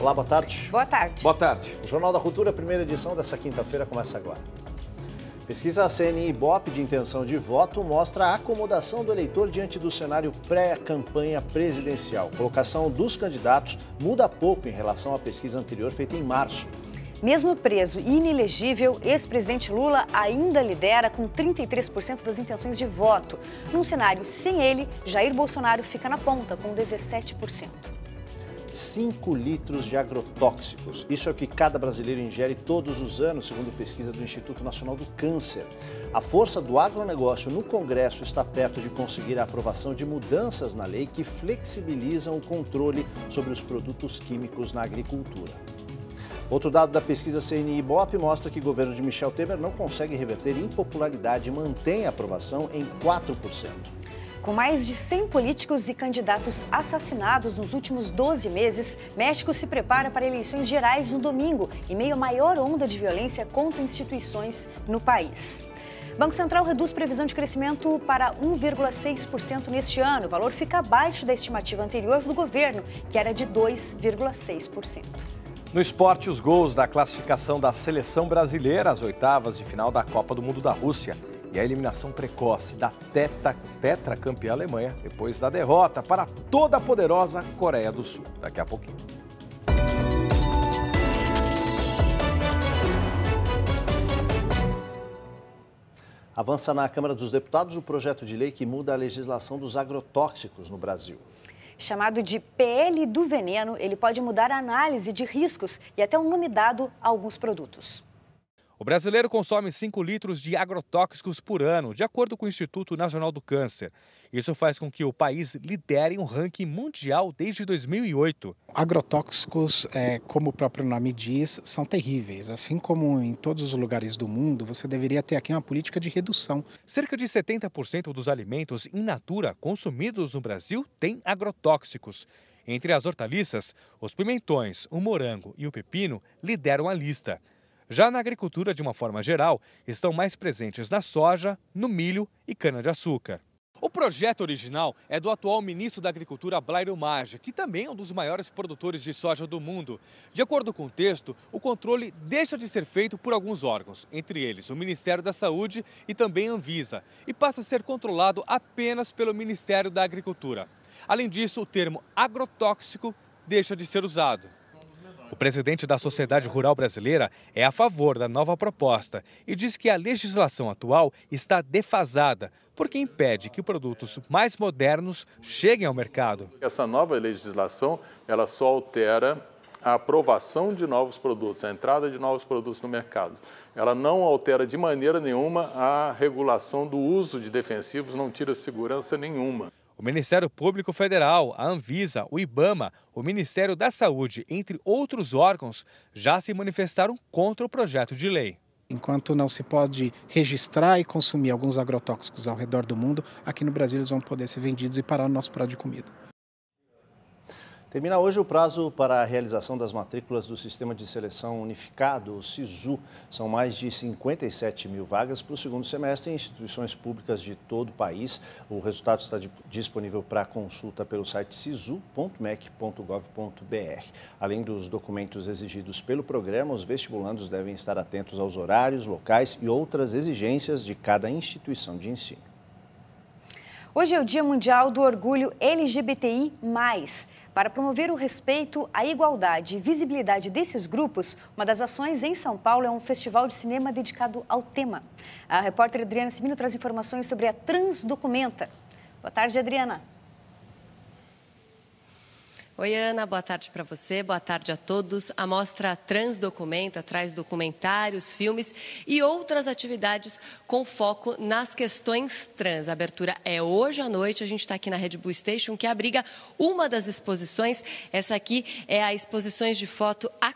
Olá, boa tarde. Boa tarde. Boa tarde. O Jornal da Cultura, primeira edição dessa quinta-feira, começa agora. Pesquisa CNI Bop de intenção de voto mostra a acomodação do eleitor diante do cenário pré-campanha presidencial. colocação dos candidatos muda pouco em relação à pesquisa anterior feita em março. Mesmo preso e inelegível, ex-presidente Lula ainda lidera com 33% das intenções de voto. Num cenário sem ele, Jair Bolsonaro fica na ponta com 17%. 5 litros de agrotóxicos. Isso é o que cada brasileiro ingere todos os anos, segundo pesquisa do Instituto Nacional do Câncer. A força do agronegócio no Congresso está perto de conseguir a aprovação de mudanças na lei que flexibilizam o controle sobre os produtos químicos na agricultura. Outro dado da pesquisa CNI boap mostra que o governo de Michel Temer não consegue reverter impopularidade e mantém a aprovação em 4%. Com mais de 100 políticos e candidatos assassinados nos últimos 12 meses, México se prepara para eleições gerais no domingo, em meio à maior onda de violência contra instituições no país. Banco Central reduz previsão de crescimento para 1,6% neste ano. O valor fica abaixo da estimativa anterior do governo, que era de 2,6%. No esporte, os gols da classificação da seleção brasileira às oitavas de final da Copa do Mundo da Rússia e a eliminação precoce da teta, tetra campeã Alemanha depois da derrota para toda a poderosa Coreia do Sul. Daqui a pouquinho. Avança na Câmara dos Deputados o projeto de lei que muda a legislação dos agrotóxicos no Brasil. Chamado de PL do veneno, ele pode mudar a análise de riscos e até o nome dado a alguns produtos. O brasileiro consome 5 litros de agrotóxicos por ano, de acordo com o Instituto Nacional do Câncer. Isso faz com que o país lidere um ranking mundial desde 2008. Agrotóxicos, é, como o próprio nome diz, são terríveis. Assim como em todos os lugares do mundo, você deveria ter aqui uma política de redução. Cerca de 70% dos alimentos in natura consumidos no Brasil têm agrotóxicos. Entre as hortaliças, os pimentões, o morango e o pepino lideram a lista. Já na agricultura, de uma forma geral, estão mais presentes na soja, no milho e cana-de-açúcar. O projeto original é do atual ministro da Agricultura, Blairo Maggi, que também é um dos maiores produtores de soja do mundo. De acordo com o texto, o controle deixa de ser feito por alguns órgãos, entre eles o Ministério da Saúde e também a Anvisa, e passa a ser controlado apenas pelo Ministério da Agricultura. Além disso, o termo agrotóxico deixa de ser usado. O presidente da Sociedade Rural Brasileira é a favor da nova proposta e diz que a legislação atual está defasada, porque impede que produtos mais modernos cheguem ao mercado. Essa nova legislação, ela só altera a aprovação de novos produtos, a entrada de novos produtos no mercado. Ela não altera de maneira nenhuma a regulação do uso de defensivos, não tira segurança nenhuma. O Ministério Público Federal, a Anvisa, o IBAMA, o Ministério da Saúde, entre outros órgãos, já se manifestaram contra o projeto de lei. Enquanto não se pode registrar e consumir alguns agrotóxicos ao redor do mundo, aqui no Brasil eles vão poder ser vendidos e parar no nosso prato de comida. Termina hoje o prazo para a realização das matrículas do Sistema de Seleção Unificado, o SISU. São mais de 57 mil vagas para o segundo semestre em instituições públicas de todo o país. O resultado está disponível para consulta pelo site sisu.mec.gov.br. Além dos documentos exigidos pelo programa, os vestibulandos devem estar atentos aos horários, locais e outras exigências de cada instituição de ensino. Hoje é o Dia Mundial do Orgulho LGBTI. Para promover o respeito, a igualdade e visibilidade desses grupos, uma das ações em São Paulo é um festival de cinema dedicado ao tema. A repórter Adriana Simino traz informações sobre a Transdocumenta. Boa tarde, Adriana. Oi, Ana, boa tarde para você, boa tarde a todos. A mostra Transdocumenta traz documentários, filmes e outras atividades com foco nas questões trans. A abertura é hoje à noite, a gente está aqui na Red Bull Station, que abriga uma das exposições. Essa aqui é a exposições de foto A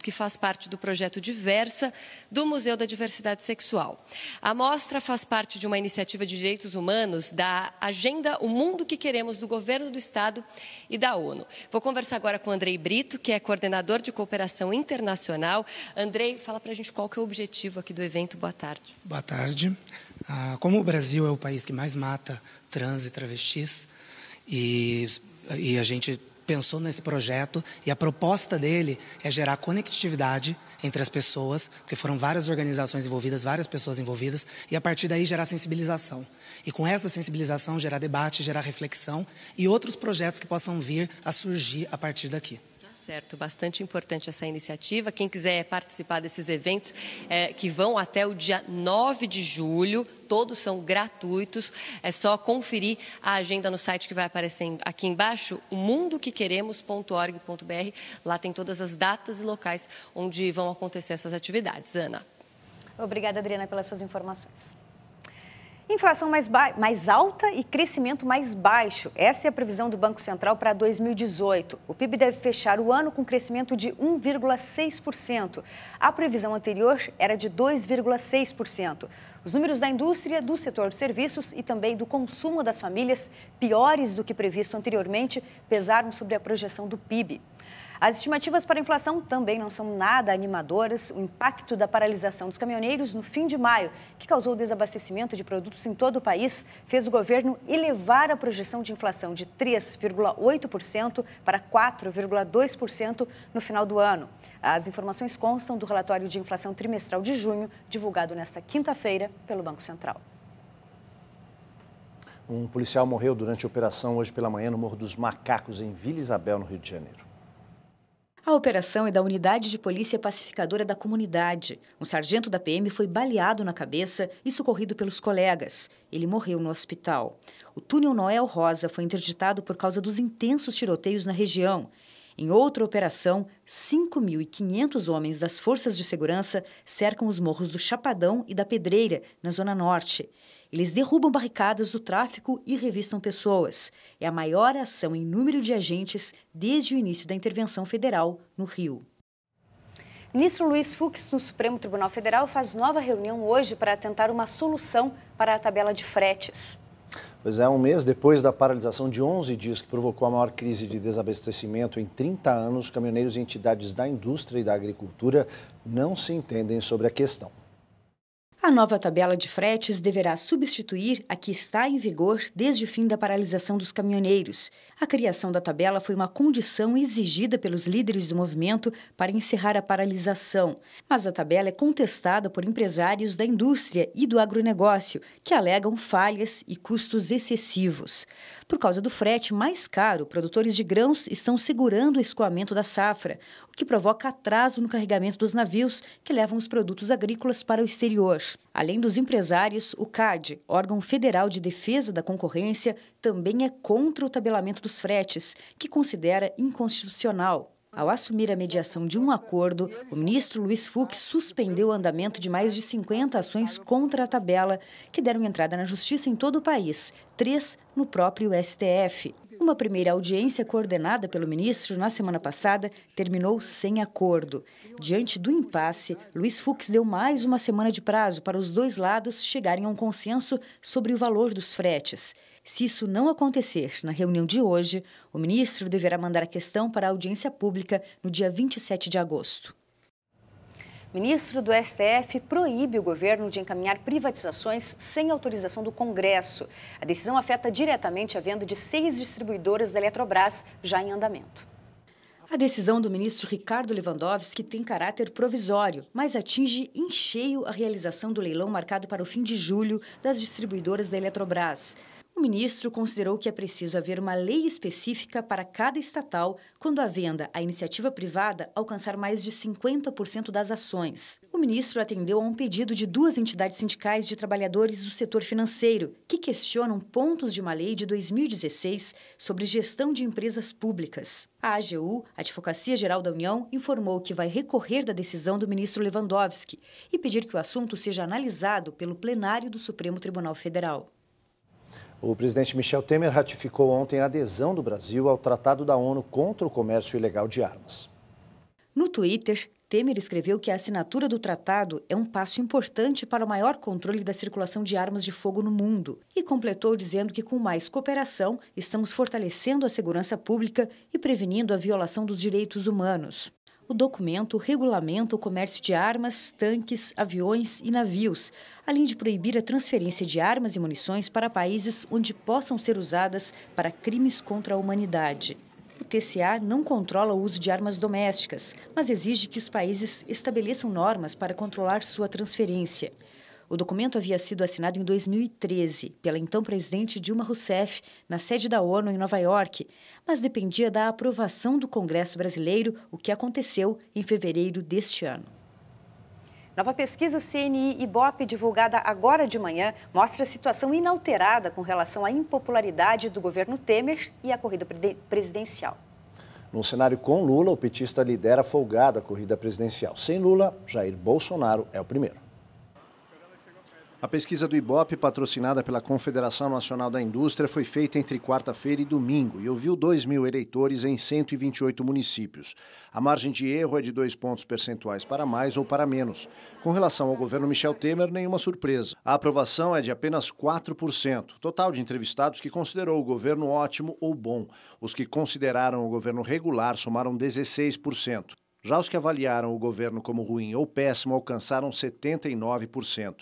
que faz parte do projeto Diversa, do Museu da Diversidade Sexual. A mostra faz parte de uma iniciativa de direitos humanos da Agenda O Mundo que Queremos do Governo do Estado e da ONU. Vou conversar agora com Andrei Brito, que é coordenador de cooperação internacional. Andrei, fala para a gente qual que é o objetivo aqui do evento. Boa tarde. Boa tarde. Ah, como o Brasil é o país que mais mata trans e travestis, e, e a gente pensou nesse projeto e a proposta dele é gerar conectividade entre as pessoas, porque foram várias organizações envolvidas, várias pessoas envolvidas, e a partir daí gerar sensibilização. E com essa sensibilização gerar debate, gerar reflexão e outros projetos que possam vir a surgir a partir daqui. Certo, bastante importante essa iniciativa. Quem quiser participar desses eventos é, que vão até o dia 9 de julho, todos são gratuitos. É só conferir a agenda no site que vai aparecer aqui embaixo, mundoquequeremos.org.br. Lá tem todas as datas e locais onde vão acontecer essas atividades. Ana. Obrigada, Adriana, pelas suas informações. Inflação mais, mais alta e crescimento mais baixo. Essa é a previsão do Banco Central para 2018. O PIB deve fechar o ano com crescimento de 1,6%. A previsão anterior era de 2,6%. Os números da indústria, do setor de serviços e também do consumo das famílias, piores do que previsto anteriormente, pesaram sobre a projeção do PIB. As estimativas para a inflação também não são nada animadoras. O impacto da paralisação dos caminhoneiros no fim de maio, que causou o desabastecimento de produtos em todo o país, fez o governo elevar a projeção de inflação de 3,8% para 4,2% no final do ano. As informações constam do relatório de inflação trimestral de junho, divulgado nesta quinta-feira pelo Banco Central. Um policial morreu durante a operação hoje pela manhã no Morro dos Macacos, em Vila Isabel, no Rio de Janeiro. A operação é da Unidade de Polícia Pacificadora da Comunidade. Um sargento da PM foi baleado na cabeça e socorrido pelos colegas. Ele morreu no hospital. O túnel Noel Rosa foi interditado por causa dos intensos tiroteios na região. Em outra operação, 5.500 homens das forças de segurança cercam os morros do Chapadão e da Pedreira, na Zona Norte. Eles derrubam barricadas do tráfico e revistam pessoas. É a maior ação em número de agentes desde o início da intervenção federal no Rio. Ministro Luiz Fux, do Supremo Tribunal Federal, faz nova reunião hoje para tentar uma solução para a tabela de fretes. Pois é, um mês depois da paralisação de 11 dias que provocou a maior crise de desabastecimento em 30 anos, caminhoneiros e entidades da indústria e da agricultura não se entendem sobre a questão. A nova tabela de fretes deverá substituir a que está em vigor desde o fim da paralisação dos caminhoneiros. A criação da tabela foi uma condição exigida pelos líderes do movimento para encerrar a paralisação, mas a tabela é contestada por empresários da indústria e do agronegócio, que alegam falhas e custos excessivos. Por causa do frete mais caro, produtores de grãos estão segurando o escoamento da safra, o que provoca atraso no carregamento dos navios que levam os produtos agrícolas para o exterior. Além dos empresários, o CAD, órgão federal de defesa da concorrência, também é contra o tabelamento dos fretes, que considera inconstitucional. Ao assumir a mediação de um acordo, o ministro Luiz Fux suspendeu o andamento de mais de 50 ações contra a tabela, que deram entrada na justiça em todo o país, três no próprio STF. Uma primeira audiência coordenada pelo ministro na semana passada terminou sem acordo. Diante do impasse, Luiz Fux deu mais uma semana de prazo para os dois lados chegarem a um consenso sobre o valor dos fretes. Se isso não acontecer na reunião de hoje, o ministro deverá mandar a questão para a audiência pública no dia 27 de agosto. Ministro do STF proíbe o governo de encaminhar privatizações sem autorização do Congresso. A decisão afeta diretamente a venda de seis distribuidoras da Eletrobras já em andamento. A decisão do ministro Ricardo Lewandowski tem caráter provisório, mas atinge em cheio a realização do leilão marcado para o fim de julho das distribuidoras da Eletrobras. O ministro considerou que é preciso haver uma lei específica para cada estatal quando a venda à iniciativa privada alcançar mais de 50% das ações. O ministro atendeu a um pedido de duas entidades sindicais de trabalhadores do setor financeiro, que questionam pontos de uma lei de 2016 sobre gestão de empresas públicas. A AGU, a Advocacia Geral da União, informou que vai recorrer da decisão do ministro Lewandowski e pedir que o assunto seja analisado pelo plenário do Supremo Tribunal Federal. O presidente Michel Temer ratificou ontem a adesão do Brasil ao Tratado da ONU contra o Comércio Ilegal de Armas. No Twitter, Temer escreveu que a assinatura do tratado é um passo importante para o maior controle da circulação de armas de fogo no mundo e completou dizendo que, com mais cooperação, estamos fortalecendo a segurança pública e prevenindo a violação dos direitos humanos. O documento regulamenta o comércio de armas, tanques, aviões e navios, além de proibir a transferência de armas e munições para países onde possam ser usadas para crimes contra a humanidade. O TCA não controla o uso de armas domésticas, mas exige que os países estabeleçam normas para controlar sua transferência. O documento havia sido assinado em 2013 pela então presidente Dilma Rousseff, na sede da ONU em Nova York, mas dependia da aprovação do Congresso brasileiro, o que aconteceu em fevereiro deste ano. Nova pesquisa CNI Ibope, divulgada agora de manhã, mostra a situação inalterada com relação à impopularidade do governo Temer e à corrida presidencial. Num cenário com Lula, o petista lidera folgado a corrida presidencial. Sem Lula, Jair Bolsonaro é o primeiro. A pesquisa do IBOP, patrocinada pela Confederação Nacional da Indústria, foi feita entre quarta-feira e domingo e ouviu 2 mil eleitores em 128 municípios. A margem de erro é de dois pontos percentuais para mais ou para menos. Com relação ao governo Michel Temer, nenhuma surpresa. A aprovação é de apenas 4%, total de entrevistados que considerou o governo ótimo ou bom. Os que consideraram o governo regular somaram 16%. Já os que avaliaram o governo como ruim ou péssimo alcançaram 79%.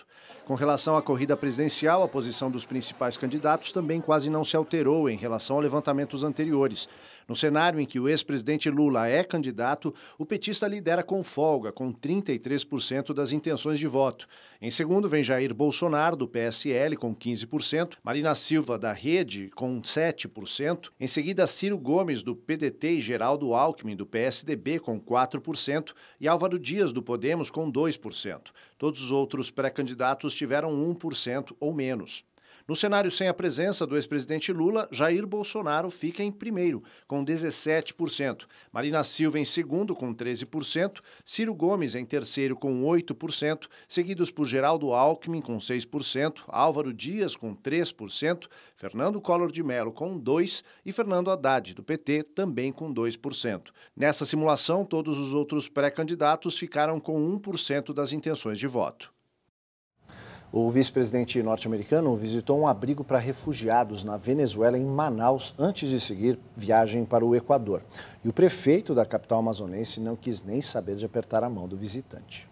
Com relação à corrida presidencial, a posição dos principais candidatos também quase não se alterou em relação a levantamentos anteriores. No cenário em que o ex-presidente Lula é candidato, o petista lidera com folga, com 33% das intenções de voto. Em segundo vem Jair Bolsonaro, do PSL, com 15%, Marina Silva, da Rede, com 7%, em seguida Ciro Gomes, do PDT, e Geraldo Alckmin, do PSDB, com 4%, e Álvaro Dias, do Podemos, com 2%. Todos os outros pré-candidatos tiveram 1% ou menos. No cenário sem a presença do ex-presidente Lula, Jair Bolsonaro fica em primeiro, com 17%. Marina Silva em segundo, com 13%. Ciro Gomes em terceiro, com 8%. Seguidos por Geraldo Alckmin, com 6%. Álvaro Dias, com 3%. Fernando Collor de Mello, com 2%. E Fernando Haddad, do PT, também com 2%. Nessa simulação, todos os outros pré-candidatos ficaram com 1% das intenções de voto. O vice-presidente norte-americano visitou um abrigo para refugiados na Venezuela, em Manaus, antes de seguir viagem para o Equador. E o prefeito da capital amazonense não quis nem saber de apertar a mão do visitante.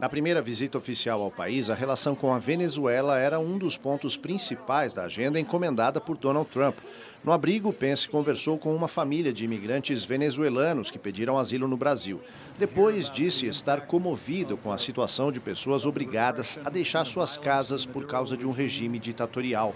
Na primeira visita oficial ao país, a relação com a Venezuela era um dos pontos principais da agenda encomendada por Donald Trump. No abrigo, Pence conversou com uma família de imigrantes venezuelanos que pediram asilo no Brasil. Depois disse estar comovido com a situação de pessoas obrigadas a deixar suas casas por causa de um regime ditatorial.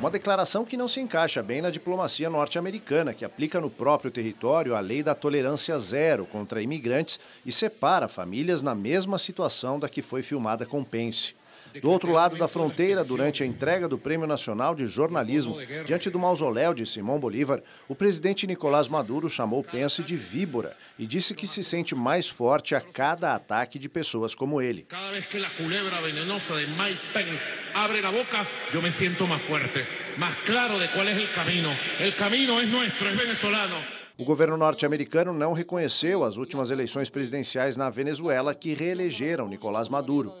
Uma declaração que não se encaixa bem na diplomacia norte-americana, que aplica no próprio território a lei da tolerância zero contra imigrantes e separa famílias na mesma situação da que foi filmada com Pence. Do outro lado da fronteira, durante a entrega do Prêmio Nacional de Jornalismo, diante do mausoléu de Simão Bolívar, o presidente Nicolás Maduro chamou Pence de víbora e disse que se sente mais forte a cada ataque de pessoas como ele. Cada vez que a culebra venenosa de Mike Pence abre a boca, eu me sinto mais forte, mais claro de qual é o caminho. O caminho é nosso, é venezolano. O governo norte-americano não reconheceu as últimas eleições presidenciais na Venezuela que reelegeram Nicolás Maduro.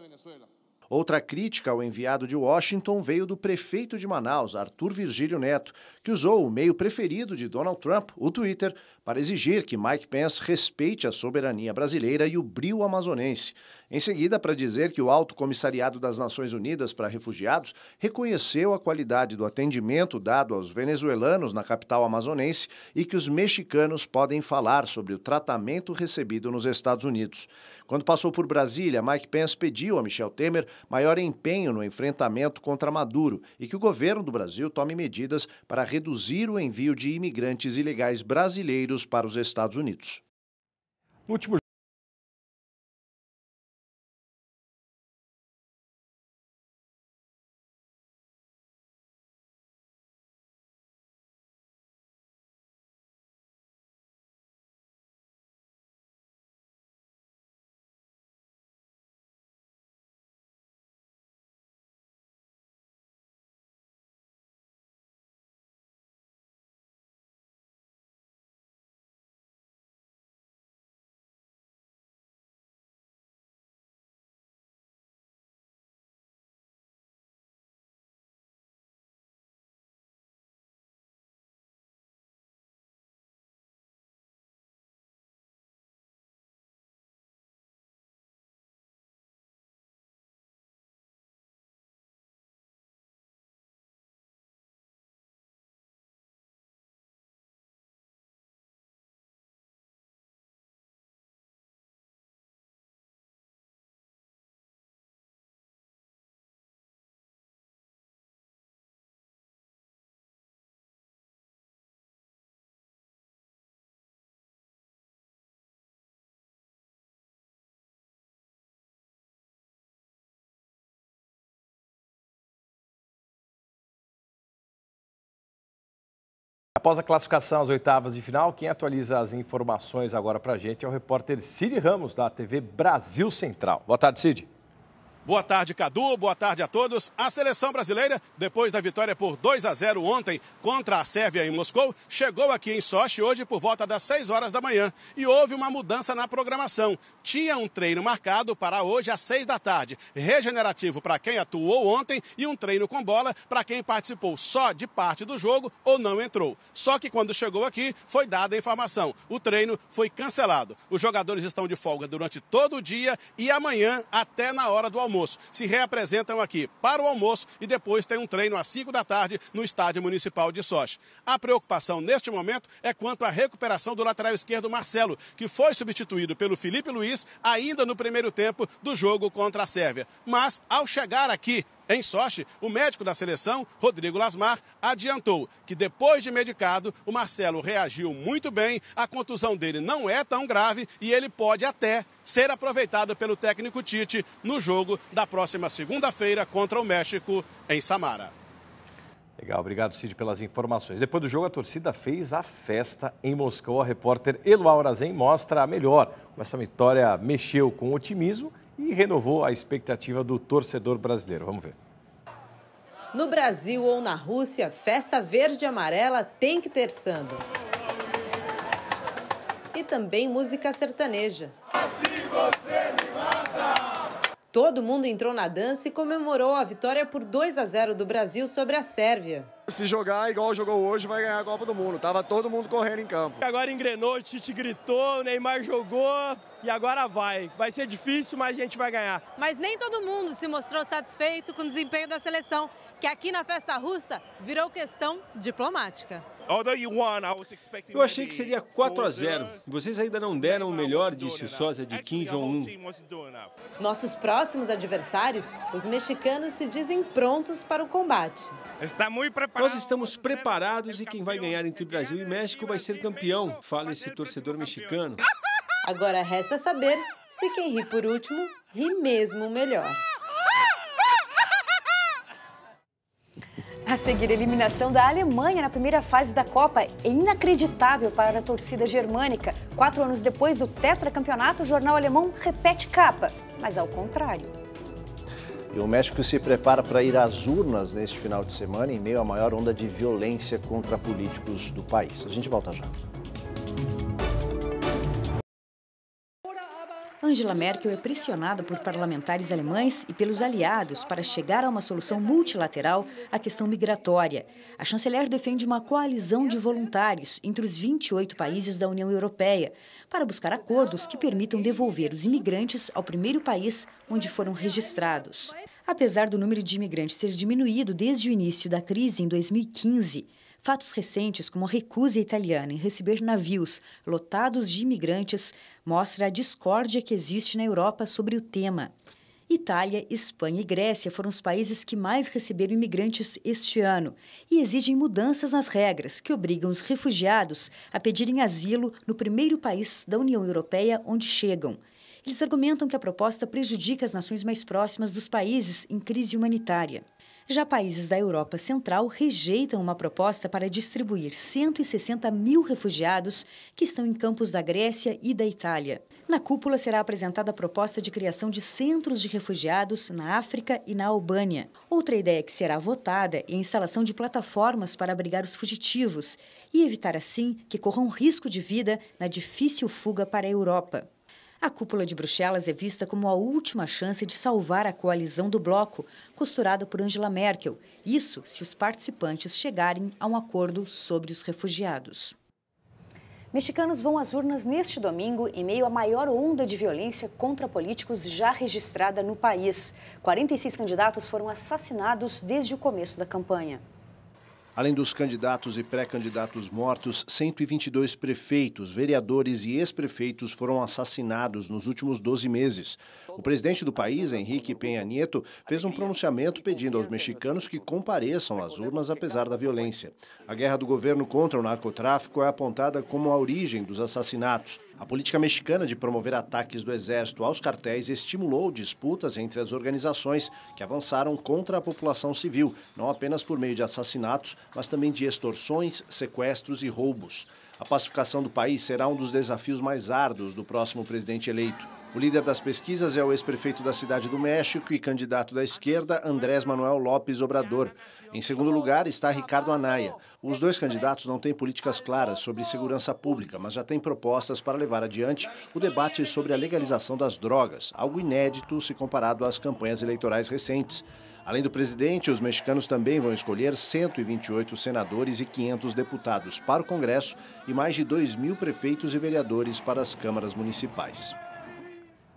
Outra crítica ao enviado de Washington veio do prefeito de Manaus, Arthur Virgílio Neto, que usou o meio preferido de Donald Trump, o Twitter, para exigir que Mike Pence respeite a soberania brasileira e o brio amazonense. Em seguida, para dizer que o Alto Comissariado das Nações Unidas para Refugiados reconheceu a qualidade do atendimento dado aos venezuelanos na capital amazonense e que os mexicanos podem falar sobre o tratamento recebido nos Estados Unidos. Quando passou por Brasília, Mike Pence pediu a Michel Temer maior empenho no enfrentamento contra Maduro e que o governo do Brasil tome medidas para reduzir o envio de imigrantes ilegais brasileiros para os Estados Unidos. No último Após a classificação às oitavas de final, quem atualiza as informações agora para a gente é o repórter Cid Ramos, da TV Brasil Central. Boa tarde, Cid. Boa tarde, Cadu. Boa tarde a todos. A seleção brasileira, depois da vitória por 2 a 0 ontem contra a Sérvia em Moscou, chegou aqui em Sochi hoje por volta das 6 horas da manhã e houve uma mudança na programação. Tinha um treino marcado para hoje às 6 da tarde, regenerativo para quem atuou ontem e um treino com bola para quem participou só de parte do jogo ou não entrou. Só que quando chegou aqui, foi dada a informação. O treino foi cancelado. Os jogadores estão de folga durante todo o dia e amanhã até na hora do almoço almoço, se reapresentam aqui para o almoço e depois tem um treino às 5 da tarde no Estádio Municipal de Sochi. A preocupação neste momento é quanto à recuperação do lateral esquerdo Marcelo, que foi substituído pelo Felipe Luiz ainda no primeiro tempo do jogo contra a Sérvia. Mas ao chegar aqui em Sochi, o médico da seleção, Rodrigo Lasmar, adiantou que depois de medicado, o Marcelo reagiu muito bem, a contusão dele não é tão grave e ele pode até ser aproveitado pelo técnico Tite no jogo da próxima segunda-feira contra o México em Samara. Legal, obrigado Cid pelas informações. Depois do jogo, a torcida fez a festa em Moscou. A repórter Eloá Orazen mostra a melhor. Essa vitória mexeu com otimismo e renovou a expectativa do torcedor brasileiro. Vamos ver. No Brasil ou na Rússia, festa verde e amarela tem que ter samba. E também música sertaneja. Assim você me mata. Todo mundo entrou na dança e comemorou a vitória por 2 a 0 do Brasil sobre a Sérvia. Se jogar igual jogou hoje, vai ganhar a Copa do Mundo. Tava todo mundo correndo em campo. Agora engrenou, o Tite gritou, o Neymar jogou, e agora vai. Vai ser difícil, mas a gente vai ganhar. Mas nem todo mundo se mostrou satisfeito com o desempenho da seleção, que aqui na festa russa virou questão diplomática. Eu achei que seria 4 a 0. Vocês ainda não deram o melhor, disse o sósia de é Kim Jong-un. Nossos próximos adversários, os mexicanos, se dizem prontos para o combate. Nós estamos preparados e quem vai ganhar entre Brasil e México vai ser campeão, fala esse torcedor mexicano. Agora resta saber se quem ri por último ri mesmo melhor. A seguir, a eliminação da Alemanha na primeira fase da Copa é inacreditável para a torcida germânica. Quatro anos depois do tetracampeonato, o jornal alemão repete capa, mas ao contrário. E o México se prepara para ir às urnas neste final de semana em meio à maior onda de violência contra políticos do país. A gente volta já. Angela Merkel é pressionada por parlamentares alemães e pelos aliados para chegar a uma solução multilateral à questão migratória. A chanceler defende uma coalizão de voluntários entre os 28 países da União Europeia para buscar acordos que permitam devolver os imigrantes ao primeiro país onde foram registrados. Apesar do número de imigrantes ter diminuído desde o início da crise em 2015, Fatos recentes, como a recusa italiana em receber navios lotados de imigrantes, mostra a discórdia que existe na Europa sobre o tema. Itália, Espanha e Grécia foram os países que mais receberam imigrantes este ano e exigem mudanças nas regras que obrigam os refugiados a pedirem asilo no primeiro país da União Europeia onde chegam. Eles argumentam que a proposta prejudica as nações mais próximas dos países em crise humanitária. Já países da Europa Central rejeitam uma proposta para distribuir 160 mil refugiados que estão em campos da Grécia e da Itália. Na cúpula será apresentada a proposta de criação de centros de refugiados na África e na Albânia. Outra ideia que será votada é a instalação de plataformas para abrigar os fugitivos e evitar assim que corram risco de vida na difícil fuga para a Europa. A cúpula de Bruxelas é vista como a última chance de salvar a coalizão do bloco, costurada por Angela Merkel. Isso se os participantes chegarem a um acordo sobre os refugiados. Mexicanos vão às urnas neste domingo em meio à maior onda de violência contra políticos já registrada no país. 46 candidatos foram assassinados desde o começo da campanha. Além dos candidatos e pré-candidatos mortos, 122 prefeitos, vereadores e ex-prefeitos foram assassinados nos últimos 12 meses. O presidente do país, Henrique Penha Nieto, fez um pronunciamento pedindo aos mexicanos que compareçam às urnas apesar da violência. A guerra do governo contra o narcotráfico é apontada como a origem dos assassinatos. A política mexicana de promover ataques do exército aos cartéis estimulou disputas entre as organizações que avançaram contra a população civil, não apenas por meio de assassinatos, mas também de extorsões, sequestros e roubos. A pacificação do país será um dos desafios mais árduos do próximo presidente eleito. O líder das pesquisas é o ex-prefeito da Cidade do México e candidato da esquerda, Andrés Manuel Lopes Obrador. Em segundo lugar está Ricardo Anaya. Os dois candidatos não têm políticas claras sobre segurança pública, mas já têm propostas para levar adiante o debate sobre a legalização das drogas, algo inédito se comparado às campanhas eleitorais recentes. Além do presidente, os mexicanos também vão escolher 128 senadores e 500 deputados para o Congresso e mais de 2 mil prefeitos e vereadores para as câmaras municipais.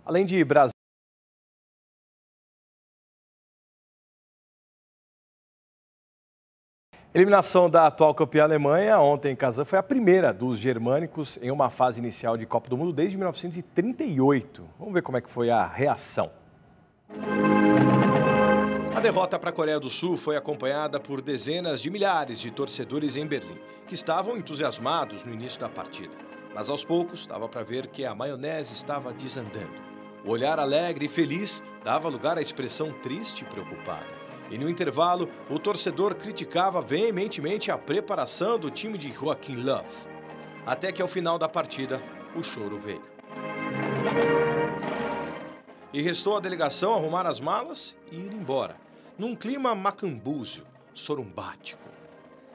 Além de Brasil. Eliminação da atual campeã Alemanha ontem em Kazan foi a primeira dos germânicos em uma fase inicial de Copa do Mundo desde 1938. Vamos ver como é que foi a reação. A derrota para a Coreia do Sul foi acompanhada por dezenas de milhares de torcedores em Berlim, que estavam entusiasmados no início da partida. Mas aos poucos, dava para ver que a maionese estava desandando. O olhar alegre e feliz dava lugar à expressão triste e preocupada. E no intervalo, o torcedor criticava veementemente a preparação do time de Joaquim Love. Até que ao final da partida, o choro veio. E restou a delegação arrumar as malas e ir embora, num clima macambúzio, sorumbático.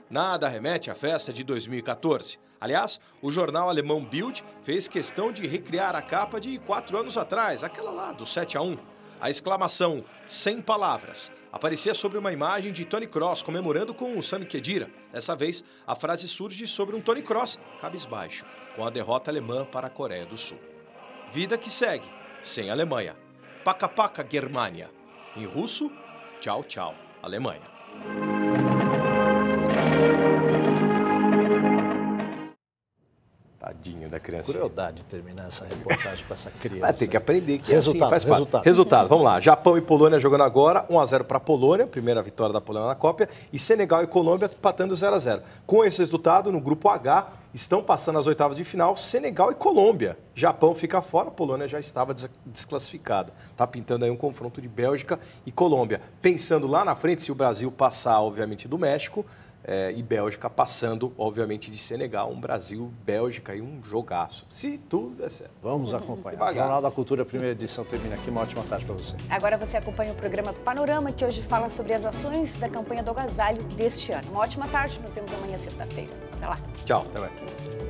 Nada remete à festa de 2014, Aliás, o jornal alemão Bild fez questão de recriar a capa de quatro anos atrás, aquela lá do 7 a 1. A exclamação sem palavras aparecia sobre uma imagem de Tony Cross comemorando com o Sami Khedira. Dessa vez, a frase surge sobre um Tony Cross cabisbaixo, com a derrota alemã para a Coreia do Sul. Vida que segue, sem Alemanha. Paca paca Germania. Em russo, tchau tchau Alemanha. Tadinho da criança. Crueldade terminar essa reportagem com essa criança. vai ter que aprender que é assim, resultado, assim, faz Parte. Resultado, vamos lá. Japão e Polônia jogando agora, 1 a 0 para a Polônia, primeira vitória da Polônia na Copa, e Senegal e Colômbia empatando 0 a 0. Com esse resultado, no grupo H, estão passando as oitavas de final Senegal e Colômbia. Japão fica fora, Polônia já estava desclassificada. está pintando aí um confronto de Bélgica e Colômbia. Pensando lá na frente, se o Brasil passar, obviamente, do México, é, e Bélgica passando, obviamente, de Senegal, um Brasil, Bélgica e um jogaço. Se tudo der certo. Vamos acompanhar. O Jornal da Cultura, primeira edição, termina aqui. Uma ótima tarde para você. Agora você acompanha o programa Panorama, que hoje fala sobre as ações da campanha do agasalho deste ano. Uma ótima tarde, nos vemos amanhã, sexta-feira. Até lá. Tchau. Até mais.